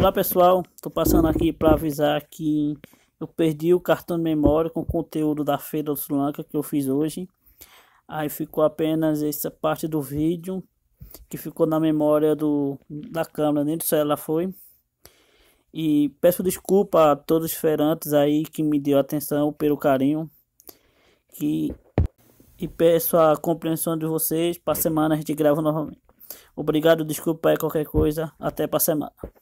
Olá pessoal, estou passando aqui para avisar que eu perdi o cartão de memória com o conteúdo da Feira do Sri Lanka que eu fiz hoje. Aí ficou apenas essa parte do vídeo que ficou na memória do, da câmera, nem do celular foi. E peço desculpa a todos os ferantes aí que me deu atenção pelo carinho. Que, e peço a compreensão de vocês. Para semana a gente grava novamente. Obrigado, desculpa aí qualquer coisa. Até para semana.